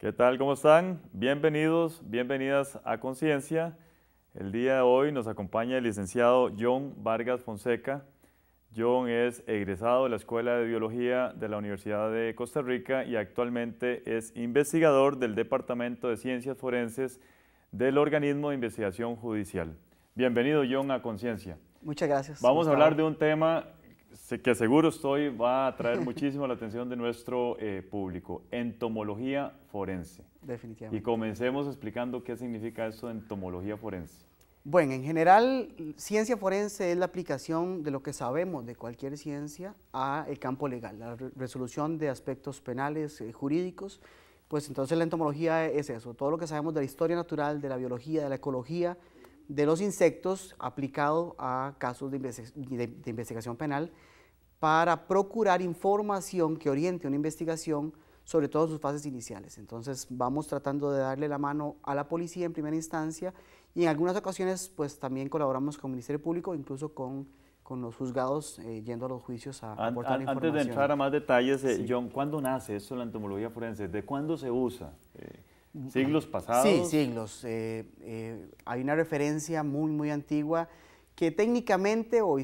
¿Qué tal? ¿Cómo están? Bienvenidos, bienvenidas a Conciencia. El día de hoy nos acompaña el licenciado John Vargas Fonseca. John es egresado de la Escuela de Biología de la Universidad de Costa Rica y actualmente es investigador del Departamento de Ciencias Forenses del Organismo de Investigación Judicial. Bienvenido, John, a Conciencia. Muchas gracias. Vamos a hablar de un tema que seguro estoy va a atraer muchísimo la atención de nuestro eh, público. Entomología forense. Definitivamente. Y comencemos explicando qué significa eso de entomología forense. Bueno, en general, ciencia forense es la aplicación de lo que sabemos de cualquier ciencia a el campo legal, la resolución de aspectos penales, eh, jurídicos. Pues entonces la entomología es eso, todo lo que sabemos de la historia natural, de la biología, de la ecología, de los insectos aplicado a casos de, investigación penal para procurar información que oriente una investigación sobre todas sus fases iniciales. Entonces vamos tratando de darle la mano a la policía en primera instancia y en algunas ocasiones pues también colaboramos con el Ministerio Público, incluso con, con los juzgados eh, yendo a los juicios a aportar información. Antes de entrar a más detalles, eh, John, ¿cuándo nace eso la entomología forense? ¿De cuándo se usa? Eh, ¿Siglos pasados? Sí, siglos. Eh, eh, hay una referencia muy, muy antigua que técnicamente o,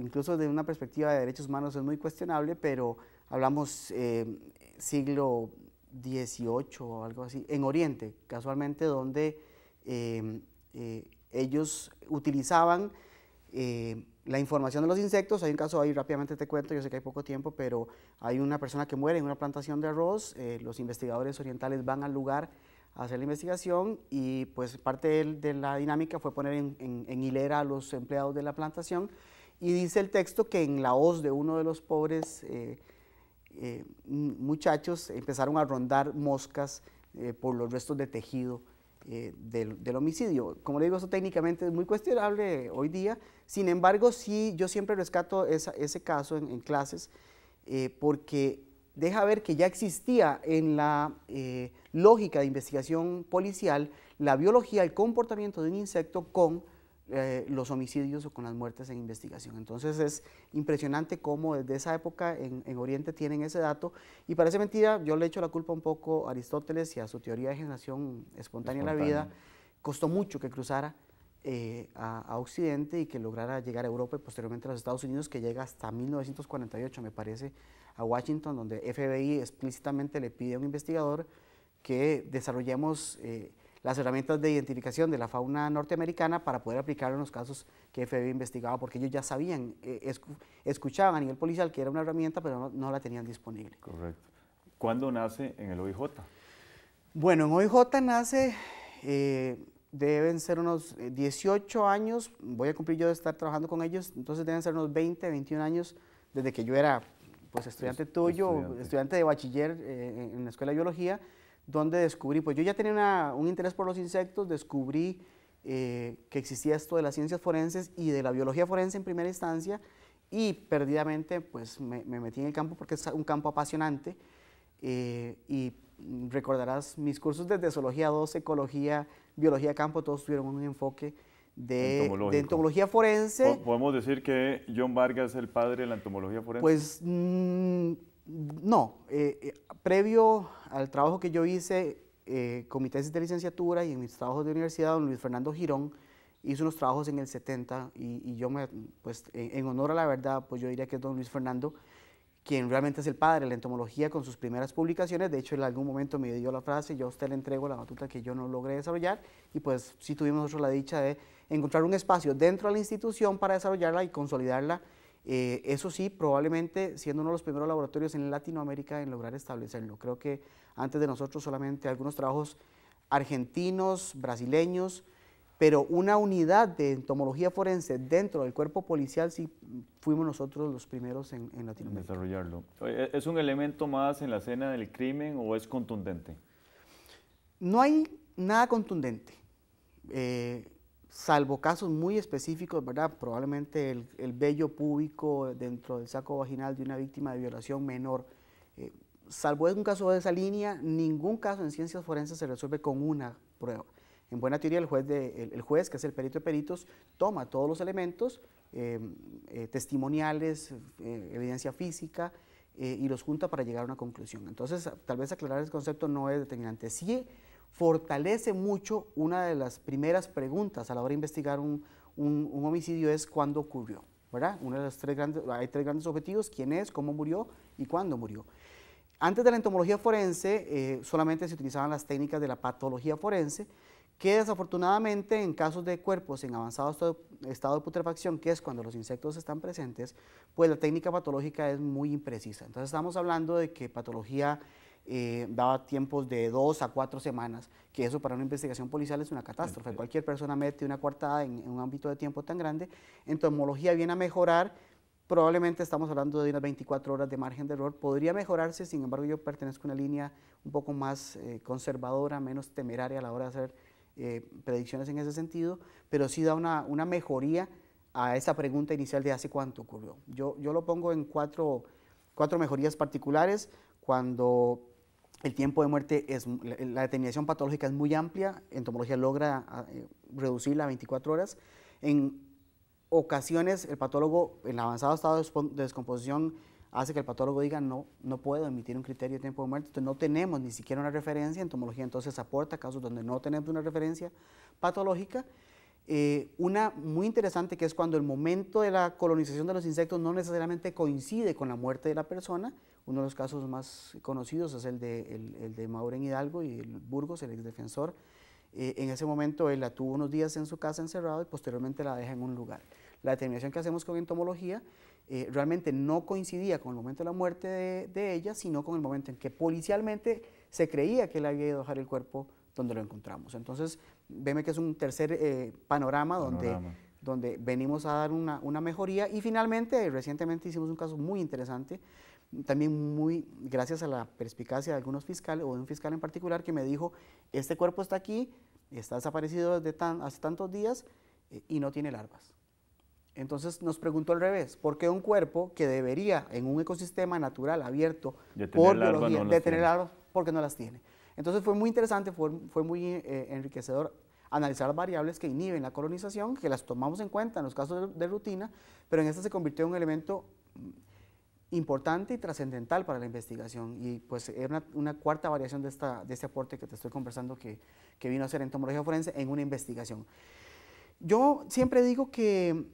incluso de una perspectiva de derechos humanos es muy cuestionable, pero hablamos eh, siglo XVIII o algo así, en Oriente, casualmente, donde ellos utilizaban la información de los insectos, hay un caso ahí rápidamente te cuento, yo sé que hay poco tiempo, pero hay una persona que muere en una plantación de arroz, eh, los investigadores orientales van al lugar a hacer la investigación y pues parte de, la dinámica fue poner en, hilera a los empleados de la plantación y dice el texto que en la hoz de uno de los pobres eh, eh, muchachos empezaron a rondar moscas por los restos de tejido eh, del, homicidio. Como le digo, eso técnicamente es muy cuestionable hoy día. Sin embargo, sí, yo siempre rescato ese caso en, clases eh, porque deja ver que ya existía en la eh, lógica de investigación policial la biología, el comportamiento de un insecto con eh, los homicidios o con las muertes en investigación. Entonces es impresionante cómo desde esa época en, Oriente tienen ese dato y parece mentira, yo le echo la culpa un poco a Aristóteles y a su teoría de generación espontánea, en la vida, costó mucho que cruzara eh, a, Occidente y que lograra llegar a Europa y posteriormente a los Estados Unidos, que llega hasta 1948, me parece, a Washington, donde FBI explícitamente le pide a un investigador que desarrollemos... Eh, las herramientas de identificación de la fauna norteamericana para poder aplicar en los casos que FBI investigaba, porque ellos ya sabían, eh, escuchaban a nivel policial que era una herramienta, pero no, la tenían disponible. Correcto. ¿Cuándo nace en el OIJ? Bueno, en OIJ nace, eh, deben ser unos 18 eh, años, voy a cumplir yo de estar trabajando con ellos, entonces deben ser unos 20, 21 años desde que yo era pues estudiante tuyo, estudiante, de bachiller en la Escuela de Biología, donde descubrí, pues yo ya tenía un interés por los insectos, descubrí eh, que existía esto de las ciencias forenses y de la biología forense en primera instancia y perdidamente pues me, metí en el campo porque es un campo apasionante eh, y recordarás mis cursos desde zoología 2, ecología, biología campo, todos tuvieron un enfoque de, entomología forense. ¿Podemos decir que John Vargas es el padre de la entomología forense? Pues mm, no, eh, eh, previo al trabajo que yo hice eh, con mi tesis de licenciatura y en mis trabajos de universidad, don Luis Fernando Girón hizo unos trabajos en el 70 y, yo me, pues en, honor a la verdad, pues yo diría que es don Luis Fernando quien realmente es el padre de la entomología con sus primeras publicaciones. De hecho, en algún momento me dio la frase, yo a usted le entrego la batuta que yo no logré desarrollar y pues sí tuvimos nosotros la dicha de encontrar un espacio dentro de la institución para desarrollarla y consolidarla eh, eso sí, probablemente siendo uno de los primeros laboratorios en Latinoamérica en lograr establecerlo. Creo que antes de nosotros solamente algunos trabajos argentinos, brasileños, pero una unidad de entomología forense dentro del cuerpo policial sí fuimos nosotros los primeros en, Latinoamérica. Desarrollarlo. ¿e-, ¿Es un elemento más en la escena del crimen o es contundente? No hay nada contundente. Eh, salvo casos muy específicos, ¿verdad? Probablemente el, vello púbico dentro del saco vaginal de una víctima de violación menor. Eh, salvo es un caso de esa línea, ningún caso en ciencias forenses se resuelve con una prueba. En buena teoría, el juez, el, juez que es el perito de peritos, toma todos los elementos em, eh, testimoniales, eh, evidencia física, y los junta para llegar a una conclusión. Entonces, tal vez aclarar el concepto no es determinante. Sí, fortalece mucho una de las primeras preguntas a la hora de investigar un, homicidio es cuándo ocurrió, ¿verdad? Una de las tres grandes, hay tres grandes objetivos, quién es, cómo murió y cuándo murió. Antes de la entomología forense eh, solamente se utilizaban las técnicas de la patología forense, que desafortunadamente en casos de cuerpos en avanzado estado de putrefacción, que es cuando los insectos están presentes, pues la técnica patológica es muy imprecisa. Entonces estamos hablando de que patología eh, daba tiempos de dos a cuatro semanas, que eso para una investigación policial es una catástrofe. Cualquier persona mete una cuartada en, un ámbito de tiempo tan grande. Entomología viene a mejorar, probablemente estamos hablando de unas 24 horas de margen de error, podría mejorarse, sin embargo yo pertenezco a una línea un poco más eh, conservadora, menos temeraria a la hora de hacer eh, predicciones en ese sentido, pero sí da una, mejoría a esa pregunta inicial de hace cuánto ocurrió. Yo, lo pongo en cuatro mejorías particulares cuando el tiempo de muerte es, la determinación patológica es muy amplia, entomología logra ah, eh, reducirla a 24 horas. En ocasiones el patólogo, en avanzado estado de descomposición, hace que el patólogo diga no, no puedo emitir un criterio de tiempo de muerte, entonces no tenemos ni siquiera una referencia, entomología entonces aporta casos donde no tenemos una referencia patológica eh, una muy interesante que es cuando el momento de la colonización de los insectos no necesariamente coincide con la muerte de la persona. Uno de los casos más conocidos es el de, el, el Hidalgo y el Burgos, el exdefensor. defensor, eh, en ese momento él la tuvo unos días en su casa encerrado y posteriormente la deja en un lugar. La determinación que hacemos con entomología eh, realmente no coincidía con el momento de la muerte de, ella, sino con el momento en que policialmente se creía que él había ido a dejar el cuerpo donde lo encontramos. Entonces, veme que es un tercer eh, panorama, donde venimos a dar una, mejoría y finalmente recientemente hicimos un caso muy interesante, también muy gracias a la perspicacia de algunos fiscales o de un fiscal en particular que me dijo, este cuerpo está aquí, está desaparecido desde hace tantos días eh, y no tiene larvas. Entonces nos preguntó al revés, ¿por qué un cuerpo que debería en un ecosistema natural abierto por biología de tener larvas, qué no las tiene? Entonces fue muy interesante, fue, fue muy eh, enriquecedor analizar variables que inhiben la colonización, que las tomamos en cuenta en los casos de, rutina, pero en esta se convirtió en un elemento mm, importante y trascendental para la investigación y pues es una, cuarta variación de, de este aporte que te estoy conversando que, que vino a hacer entomología forense en una investigación. Yo siempre digo que mm,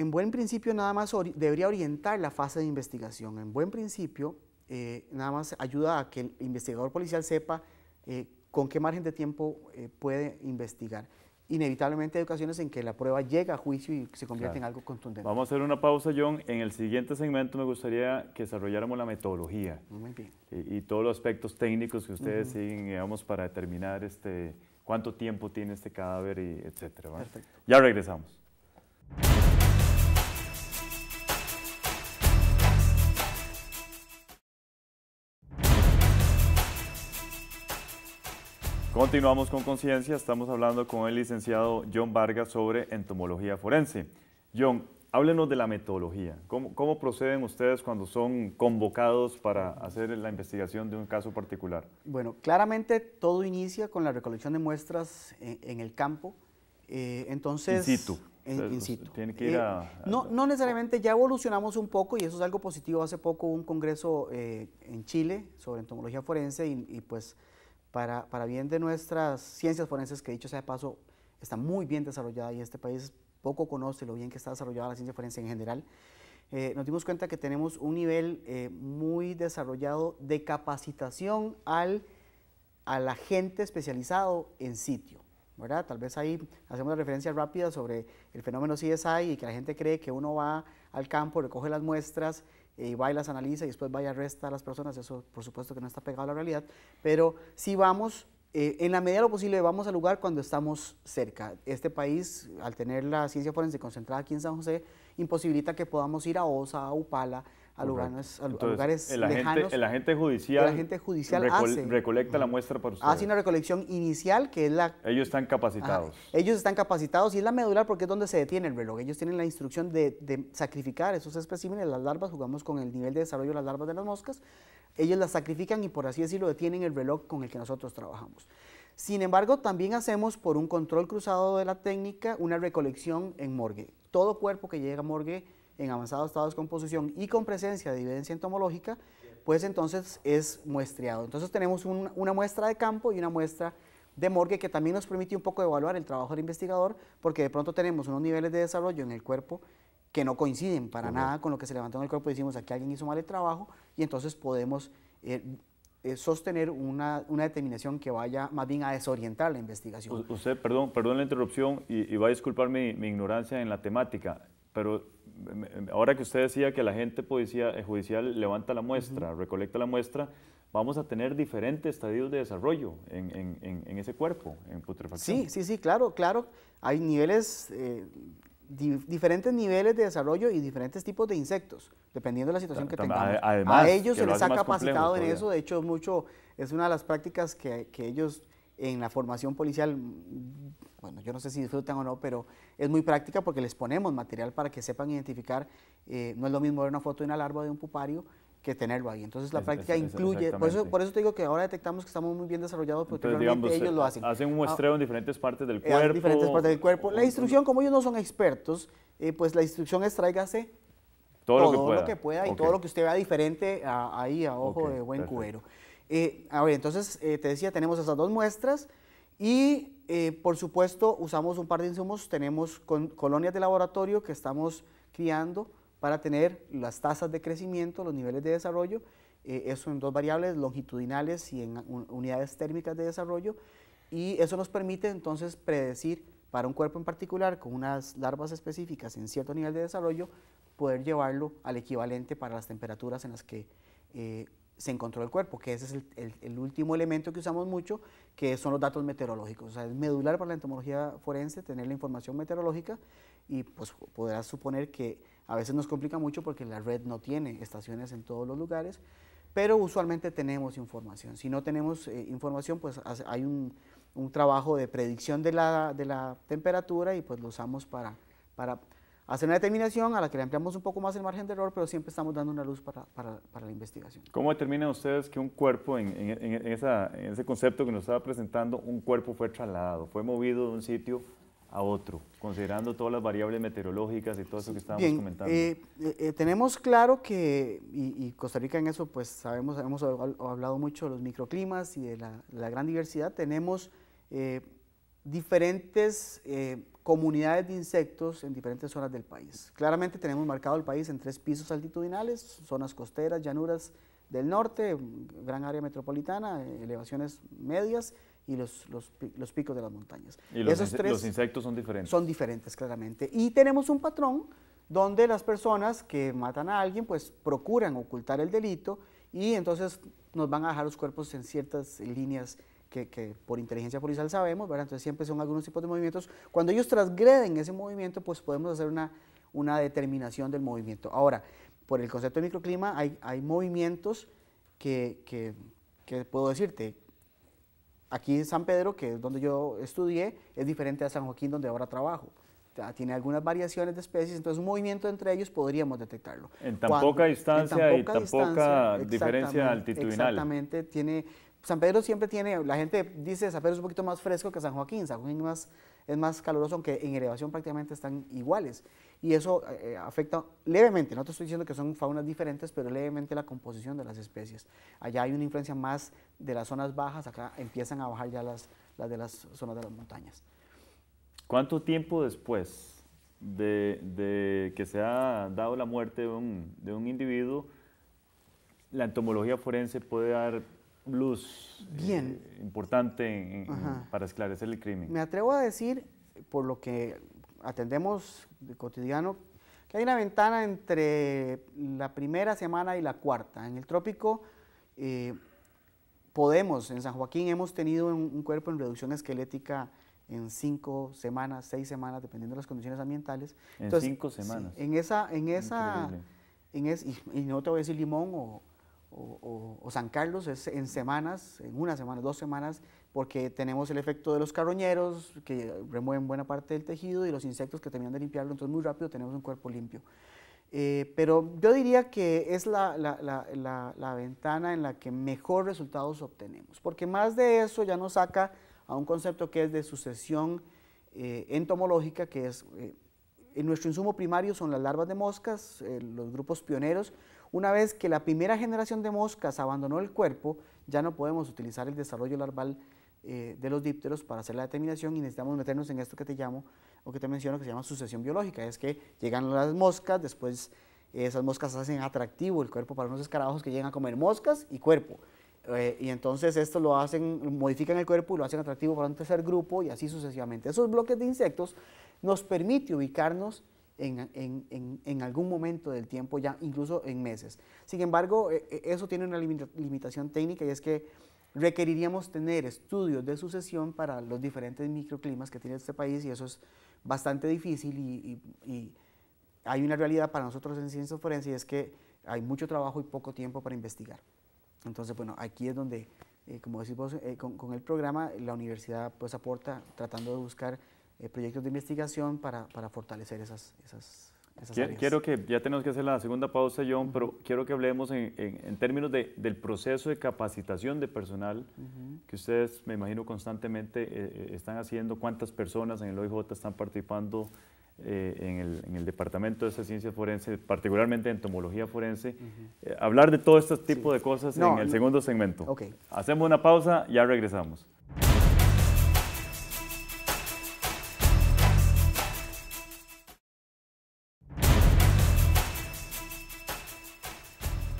en buen principio nada más debería orientar la fase de investigación. En buen principio eh, nada más ayuda a que el investigador policial sepa eh, con qué margen de tiempo eh, puede investigar. Inevitablemente hay ocasiones en que la prueba llega a juicio y se convierte en algo contundente. Vamos a hacer una pausa, John. En el siguiente segmento me gustaría que desarrolláramos la metodología Y, todos los aspectos técnicos que ustedes siguen, para determinar este, cuánto tiempo tiene este cadáver, y etcétera. Ya regresamos. Continuamos con conciencia, estamos hablando con el licenciado John Vargas sobre entomología forense. John, háblenos de la metodología. ¿Cómo, proceden ustedes cuando son convocados para hacer la investigación de un caso particular? Bueno, claramente todo inicia con la recolección de muestras eh, en, el campo. Eh, entonces, in situ. Pues, situ. Tiene que ir eh, a, no, no, necesariamente, ya evolucionamos un poco y eso es algo positivo. Hace poco hubo un congreso en Chile sobre entomología forense y, y pues para, bien de nuestras ciencias forenses, que dicho sea de paso, está muy bien desarrollada y este país poco conoce lo bien que está desarrollada la ciencia forense en general, eh, nos dimos cuenta que tenemos un nivel eh, muy desarrollado de capacitación al, al agente especializado en sitio. ¿verdad? Tal vez ahí hacemos una referencia rápida sobre el fenómeno CSI y que la gente cree que uno va al campo, recoge las muestras eh, y va analiza y después vaya y arresta a las personas, eso por supuesto que no está pegado a la realidad, pero sí vamos eh, en la medida de lo posible vamos al lugar cuando estamos cerca. Este país, al tener la ciencia forense concentrada aquí en San José, imposibilita que podamos ir a OSA, a UPALA, a, lugares, a Entonces, lugares el agente, judicial, judicial recolecta la muestra para ustedes. Hace una recolección inicial que es la... Ellos están capacitados. ellos están capacitados y es la medular porque es donde se detiene el reloj. Ellos tienen la instrucción de, de sacrificar esos especímenes, las larvas, jugamos con el nivel de desarrollo de las larvas de las moscas, ellos las sacrifican y por así decirlo detienen el reloj con el que nosotros trabajamos. Sin embargo, también hacemos por un control cruzado de la técnica una recolección en morgue. Todo cuerpo que llega a morgue en avanzado estado de composición y con presencia de evidencia entomológica, pues entonces es muestreado. Entonces tenemos una muestra de campo y una muestra de morgue que también nos permite un poco evaluar el trabajo del investigador porque de pronto tenemos unos niveles de desarrollo en el cuerpo que no coinciden para nada con lo que se levantó en el cuerpo decimos aquí alguien hizo mal el trabajo y entonces podemos eh, eh, sostener una, una, determinación que vaya más bien a desorientar la investigación. usted, perdón, perdón la interrupción y, va a disculpar mi ignorancia en la temática, pero ahora que usted decía que la gente judicial eh, levanta la muestra, recolecta la muestra, vamos a tener diferentes estadios de desarrollo en, ese cuerpo, en putrefacción. Sí, sí, sí, claro, claro. Hay niveles, eh, diferentes niveles de desarrollo y diferentes tipos de insectos, dependiendo de la situación que tengamos. Además, a ellos se les ha capacitado en eso, de hecho es mucho, es una de las prácticas que ellos en la formación policial bueno, yo no sé si disfrutan o no, pero es muy práctica porque les ponemos material para que sepan identificar. Eh, no es lo mismo ver una foto de una larva de un pupario que tenerlo ahí. Entonces la práctica incluye, por eso, por te digo que ahora detectamos que estamos muy bien desarrollados porque Entonces, ellos lo eh, hacen. Hacen un ah, muestreo en diferentes partes del cuerpo. Eh, en diferentes partes del cuerpo. La instrucción, como ellos no son expertos, pues la instrucción es tráigase todo, lo, que pueda. y todo lo que usted vea diferente ahí a ojo de buen cuero. a ver, entonces te decía, tenemos esas dos muestras y eh, por supuesto usamos un par de insumos, tenemos colonias de laboratorio que estamos criando para tener las tasas de crecimiento, los niveles de desarrollo, eh, eso en dos variables, longitudinales y en unidades térmicas de desarrollo, y eso nos permite entonces predecir para un cuerpo en particular con unas larvas específicas en cierto nivel de desarrollo, poder llevarlo al equivalente para las temperaturas en las que eh, se encontró el cuerpo, que ese es el, último elemento que usamos mucho, que son los datos meteorológicos. O sea, es medular para la entomología forense tener la información meteorológica y pues podrás suponer que a veces nos complica mucho porque la red no tiene estaciones en todos los lugares, pero usualmente tenemos información. Si no tenemos eh, información, pues hay un, trabajo de predicción de la, de la temperatura y pues lo usamos para... para hacer una determinación a la que le ampliamos un poco más el margen de error, pero siempre estamos dando una luz para, la investigación. ¿Cómo determinan ustedes que un cuerpo, en, en, ese concepto que nos estaba presentando, un cuerpo fue trasladado, fue movido de un sitio a otro, considerando todas las variables meteorológicas y todo eso que estábamos comentando? Eh, eh, eh, tenemos claro que, y, Costa Rica en eso, pues sabemos, hemos hablado mucho de los microclimas y de la, gran diversidad, tenemos diferentes comunidades de insectos en diferentes zonas del país. Claramente tenemos marcado el país en tres pisos altitudinales, zonas costeras, llanuras del norte, gran área metropolitana, elevaciones medias y los, los, los picos de las montañas. ¿Y los, Esos tres los insectos son diferentes? Son diferentes, claramente. Y tenemos un patrón donde las personas que matan a alguien pues procuran ocultar el delito y entonces nos van a dejar los cuerpos en ciertas líneas que, por inteligencia policial sabemos, ¿verdad? Entonces siempre son algunos tipos de movimientos. Cuando ellos transgreden ese movimiento, pues podemos hacer una, una determinación del movimiento. Ahora, por el concepto de microclima, hay, hay movimientos que, que, puedo decirte. Aquí en San Pedro, que es donde yo estudié, es diferente a San Joaquín, donde ahora trabajo. tiene algunas variaciones de especies, entonces un movimiento entre ellos podríamos detectarlo. En tan poca distancia y tan poca diferencia altitudinal. Exactamente, tiene San Pedro siempre tiene, la gente dice San Pedro es un poquito más fresco que San Joaquín, San Joaquín más, es más caluroso, aunque en elevación prácticamente están iguales. Y eso eh, eh, afecta levemente, no te estoy diciendo que son faunas diferentes, pero levemente la composición de las especies. Allá hay una influencia más de las zonas bajas, acá empiezan a bajar ya las, las de las zonas de las montañas. ¿Cuánto tiempo después de, que se ha dado la muerte de un, de un individuo, la entomología forense puede dar luz Bien. Eh, importante para esclarecer el crimen. Me atrevo a decir, por lo que atendemos de cotidiano, que hay una ventana entre la primera semana y la cuarta. En el trópico eh, podemos, en San Joaquín hemos tenido un, cuerpo en reducción esquelética en cinco semanas, seis semanas, dependiendo de las condiciones ambientales. En cinco semanas. en esa, en esa, en es, y no te voy a decir limón o, o, San Carlos es en semanas, en una semana, dos semanas, porque tenemos el efecto de los carroñeros que remueven buena parte del tejido y los insectos que terminan de limpiarlo, entonces muy rápido tenemos un cuerpo limpio. Eh, pero yo diría que es la, la, la, la, ventana en la que mejor resultados obtenemos, porque más de eso ya nos saca a un concepto que es de sucesión eh, entomológica, que es, eh, en nuestro insumo primario son las larvas de moscas, los grupos pioneros, una vez que la primera generación de moscas abandonó el cuerpo, ya no podemos utilizar el desarrollo larval eh, de los dípteros para hacer la determinación y necesitamos meternos en esto que te llamo o que te menciono que se llama sucesión biológica. Es que llegan las moscas, después eh, esas moscas hacen atractivo el cuerpo para unos escarabajos que llegan a comer moscas y cuerpo. Eh, y entonces esto lo hacen, modifican el cuerpo y lo hacen atractivo para un tercer grupo y así sucesivamente. Esos bloques de insectos nos permite ubicarnos en, en, en, algún momento del tiempo, ya incluso en meses. Sin embargo, e, e, eso tiene una limitación técnica y es que requeriríamos tener estudios de sucesión para los diferentes microclimas que tiene este país y eso es bastante difícil y, hay una realidad para nosotros en Ciencias forenses y es que hay mucho trabajo y poco tiempo para investigar. Entonces, bueno, aquí es donde, eh, como decís vos, eh, con, con, el programa la universidad pues aporta tratando de buscar eh, proyectos de investigación para, para fortalecer esas, esas, quiero, Quiero que, ya tenemos que hacer la segunda pausa, John, pero quiero que hablemos en, en, términos de, del proceso de capacitación de personal que ustedes, me imagino, constantemente eh, eh, están haciendo, cuántas personas en el OIJ están participando. en, el, en, el, Departamento de Ciencias Forenses, particularmente en Tomología Forense, hablar de todo este tipo de cosas en el segundo segmento. Okay. Hacemos una pausa, ya regresamos.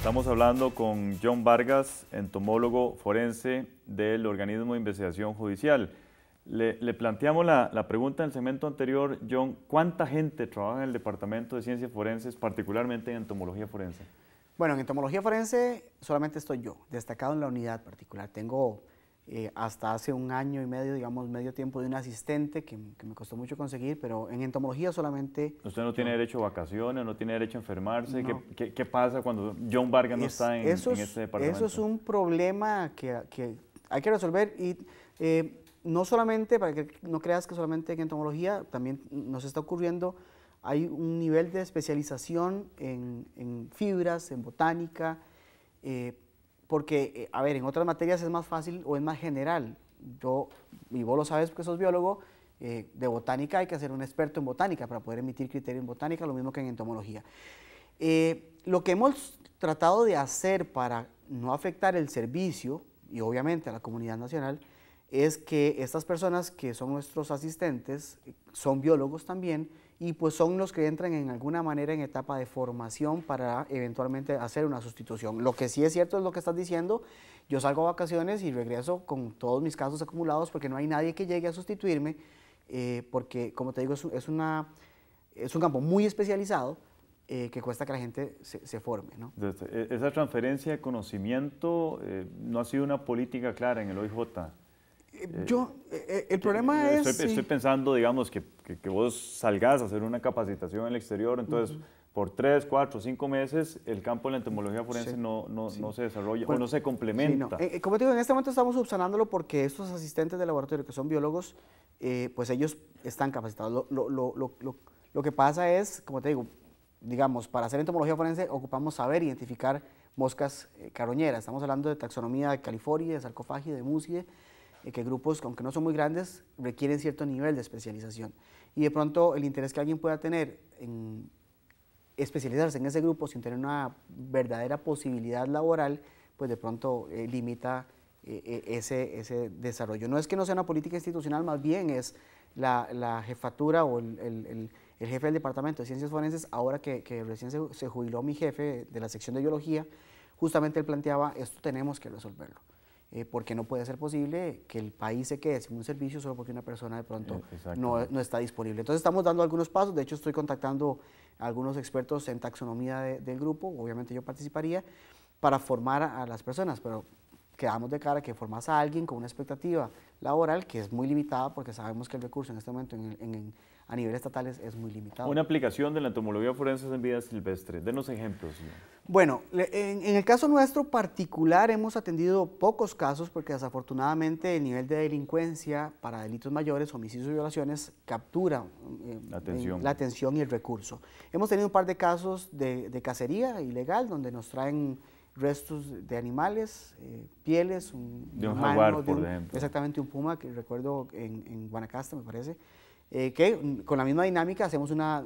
Estamos hablando con John Vargas, entomólogo forense del organismo de investigación judicial. Le, planteamos la, la, pregunta en el segmento anterior, John, ¿cuánta gente trabaja en el Departamento de Ciencias Forenses, particularmente en entomología forense? Bueno, en entomología forense solamente estoy yo, destacado en la unidad particular. Tengo eh, hasta hace un año y medio, digamos, medio tiempo de un asistente que, me costó mucho conseguir, pero en entomología solamente... Usted no tiene derecho a vacaciones, no tiene derecho a enfermarse. ¿Qué, pasa cuando John Vargas no está en, eso departamento? Este eso es un problema que, hay que resolver y eh, no solamente, para que no creas que solamente en entomología, también nos está ocurriendo, hay un nivel de especialización en, fibras, en botánica, eh, porque, eh, a ver, en otras materias es más fácil o es más general. Yo, y vos lo sabes porque sos biólogo, eh, de botánica hay que ser un experto en botánica para poder emitir criterio en botánica, lo mismo que en entomología. Eh, lo que hemos tratado de hacer para no afectar el servicio y obviamente a la comunidad nacional es que estas personas que son nuestros asistentes, son biólogos también, y pues son los que entran en alguna manera en etapa de formación para eventualmente hacer una sustitución. Lo que sí es cierto es lo que estás diciendo, yo salgo a vacaciones y regreso con todos mis casos acumulados porque no hay nadie que llegue a sustituirme, eh, porque como te digo, es, una, es un campo muy especializado. Eh, que cuesta que la gente se, forme. ¿no? E, esa transferencia de conocimiento eh, no ha sido una política clara en el OIJ. Eh, yo, eh, eh, el problema es... Estoy pensando, digamos, que, que, vos salgas a hacer una capacitación en el exterior, entonces... por tres, cuatro, cinco meses, el campo de la entomología forense no, no, no, se desarrolla o no se complementa. como te digo, en este momento estamos subsanándolo porque estos asistentes de laboratorio que son biólogos, pues ellos están capacitados. Lo, lo, lo, lo, que pasa es, como te digo, digamos, para hacer entomología forense ocupamos saber identificar moscas carroñeras. Estamos hablando de taxonomía de california, de sarcofagia, de musgue, que grupos, aunque no son muy grandes, requieren cierto nivel de especialización. Y de pronto el interés que alguien pueda tener en especializarse en ese grupo sin tener una verdadera posibilidad laboral, pues de pronto eh, limita eh, eh, ese, desarrollo. No es que no sea una política institucional, más bien es la, jefatura o el, jefe del Departamento de Ciencias Forenses, ahora que, recién se, se jubiló mi jefe de la sección de biología, justamente él planteaba, esto tenemos que resolverlo. Eh, porque no puede ser posible que el país se quede sin un servicio solo porque una persona de pronto eh, no, está disponible. Entonces estamos dando algunos pasos, de hecho estoy contactando algunos expertos en taxonomía del grupo, obviamente yo participaría, para formar a las personas, pero quedamos de cara que formas a alguien con una expectativa laboral que es muy limitada porque sabemos que el recurso en este momento a nivel estatal es, muy limitado. Una aplicación de la entomología forense en vida silvestre. Denos ejemplos. Bueno, en, el caso nuestro particular hemos atendido pocos casos porque desafortunadamente el nivel de delincuencia para delitos mayores, homicidios y violaciones captura eh, la, atención. la atención y el recurso. Hemos tenido un par de casos de cacería ilegal donde nos traen restos de animales, eh, pieles, un, por Exactamente, un puma, que recuerdo en, Guanacaste, me parece, eh, que con la misma dinámica hacemos una,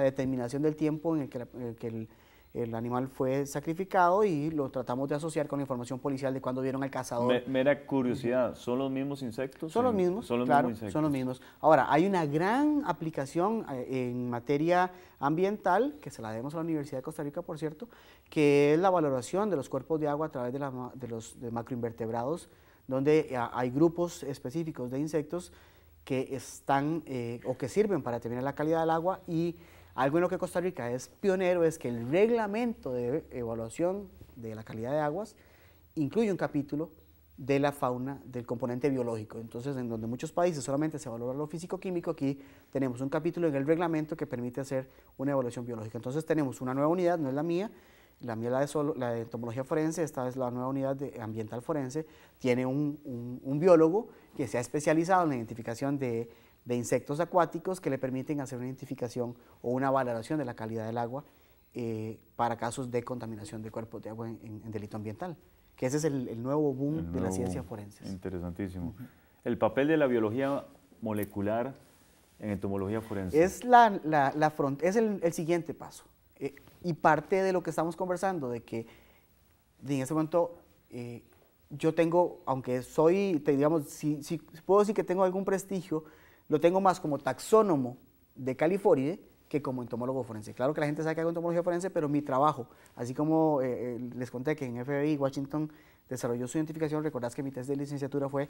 determinación del tiempo en el que, en el, que el, el animal fue sacrificado y lo tratamos de asociar con la información policial de cuando vieron al cazador. mera curiosidad, ¿son los mismos insectos? Son los mismos, son los claro, son los mismos. Ahora, hay una gran aplicación eh, en materia ambiental, que se la debemos a la Universidad de Costa Rica, por cierto, que es la valoración de los cuerpos de agua a través de, los de macroinvertebrados, donde eh, hay grupos específicos de insectos que están eh, o que sirven para determinar la calidad del agua y algo en lo que Costa Rica es pionero es que el reglamento de evaluación de la calidad de aguas incluye un capítulo de la fauna, del componente biológico. Entonces, en donde muchos países solamente se valora lo físico-químico, aquí tenemos un capítulo en el reglamento que permite hacer una evaluación biológica. Entonces, tenemos una nueva unidad, no es la mía, la mía la de, la de entomología forense, esta es la nueva unidad de ambiental forense, tiene un biólogo que se ha especializado en la identificación de de insectos acuáticos que le permiten hacer una identificación o una valoración de la calidad del agua eh, para casos de contaminación de cuerpos de agua en, delito ambiental, que ese es el, nuevo boom de la ciencia forense. Interesantísimo. El papel de la biología molecular en entomología forense. Es, la, la, la front, es el, el, siguiente paso. Eh, y parte de lo que estamos conversando, de que en ese momento eh, yo tengo, aunque soy, digamos, si, si, puedo decir que tengo algún prestigio, lo tengo más como taxónomo de California que como entomólogo forense. Claro que la gente sabe que hago entomología forense, pero mi trabajo, así como eh, eh, les conté que en FBI Washington desarrolló su identificación, recordad que mi test de licenciatura fue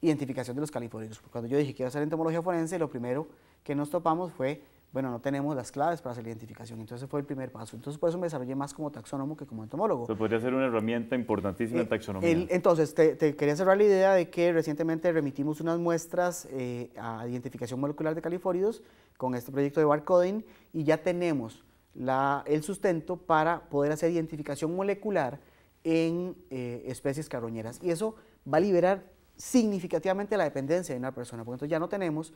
identificación de los californios Cuando yo dije quiero hacer entomología forense, lo primero que nos topamos fue bueno, no tenemos las claves para hacer la identificación. Entonces fue el primer paso. Entonces por eso me desarrollé más como taxónomo que como entomólogo. Pero podría ser una herramienta importantísima en eh, taxonomía. entonces, te, quería cerrar la idea de que recientemente remitimos unas muestras eh, a identificación molecular de califóridos con este proyecto de barcoding y ya tenemos la, el sustento para poder hacer identificación molecular en eh, especies carroñeras. Y eso va a liberar significativamente la dependencia de una persona, porque entonces ya no tenemos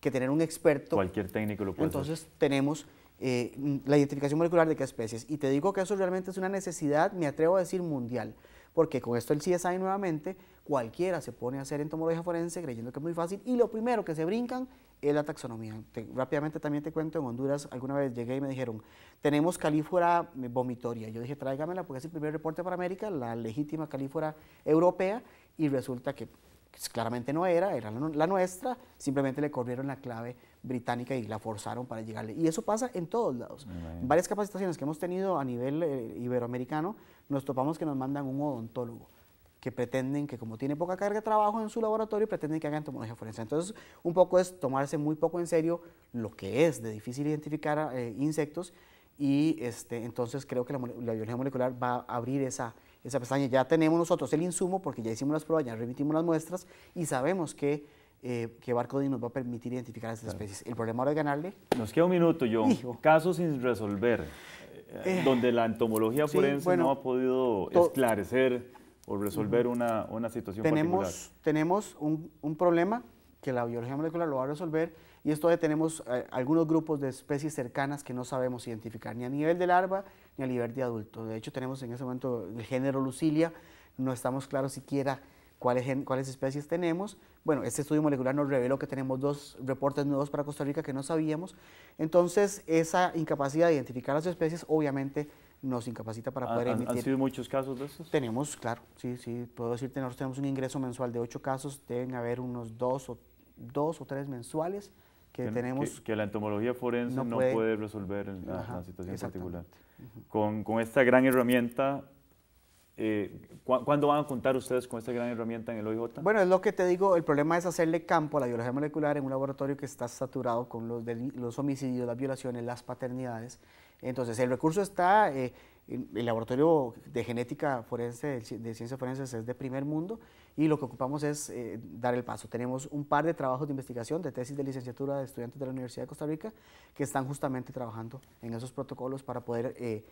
que tener un experto. Cualquier técnico lo puede Entonces tenemos eh, la identificación molecular de qué especies. Y te digo que eso realmente es una necesidad, me atrevo a decir, mundial. Porque con esto el CSI nuevamente, cualquiera se pone a hacer entomología forense creyendo que es muy fácil. Y lo primero que se brincan es la taxonomía. rápidamente también te cuento, en Honduras alguna vez llegué y me dijeron, tenemos calífora vomitoria. Yo dije, tráigamela porque es el primer reporte para América, la legítima calífora europea. Y resulta que pues, claramente no era, era la nuestra, simplemente le corrieron la clave británica y la forzaron para llegarle. Y eso pasa en todos lados. En varias capacitaciones que hemos tenido a nivel eh, iberoamericano, nos topamos que nos mandan un odontólogo que pretenden que como tiene poca carga de trabajo en su laboratorio, pretenden que haga entomología forense. Entonces, un poco es tomarse muy poco en serio lo que es de difícil identificar eh, insectos y este, entonces creo que la, biología molecular va a abrir esa, esa pestaña. Ya tenemos nosotros el insumo porque ya hicimos las pruebas, ya remitimos las muestras y sabemos que, eh, que Barcodin nos va a permitir identificar a estas especies. El problema ahora es ganarle. Nos queda un minuto, John. Caso sin resolver, eh, eh. donde la entomología forense no ha podido esclarecer o resolver una, una, situación tenemos, Tenemos un, un problema que la biología molecular lo va a resolver y esto de tenemos eh, algunos grupos de especies cercanas que no sabemos identificar, ni a nivel de larva ni a nivel de adulto. De hecho, tenemos en ese momento el género Lucilia, no estamos claros siquiera cuáles, cuáles especies tenemos. Bueno, este estudio molecular nos reveló que tenemos dos reportes nuevos para Costa Rica que no sabíamos. Entonces, esa incapacidad de identificar las especies obviamente nos incapacita para poder emitir. ¿Han sido muchos casos de esos? Tenemos, claro, sí, sí. Puedo decirte, nosotros tenemos un ingreso mensual de ocho casos, deben haber unos dos o, dos o tres mensuales que, tenemos... Que, la entomología forense no, puede, resolver en la situación particular. con, con, esta gran herramienta, eh, ¿cuándo van a contar ustedes con esta gran herramienta en el OIJ? Bueno, es lo que te digo, el problema es hacerle campo a la biología molecular en un laboratorio que está saturado con los, los homicidios, las violaciones, las paternidades. Entonces, el recurso está... Eh, el laboratorio de genética forense, de ciencias forenses es de primer mundo y lo que ocupamos es eh, dar el paso. Tenemos un par de trabajos de investigación, de tesis de licenciatura de estudiantes de la Universidad de Costa Rica, que están justamente trabajando en esos protocolos para poder, eh,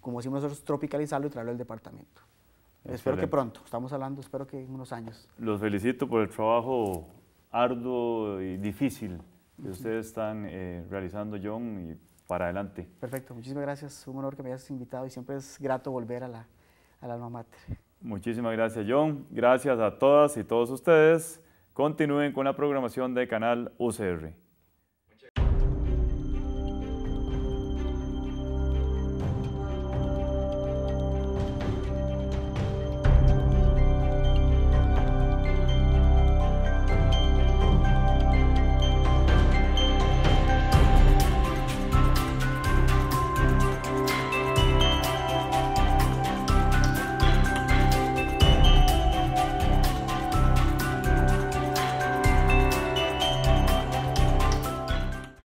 como decimos nosotros, tropicalizarlo y traerlo al departamento. Espero que pronto, estamos hablando, espero que en unos años. Los felicito por el trabajo arduo y difícil que ustedes están eh, realizando, John, y para adelante. Perfecto, muchísimas gracias, un honor que me hayas invitado y siempre es grato volver a la, a la alma mater. Muchísimas gracias, John. Gracias a todas y todos ustedes. Continúen con la programación de Canal UCR.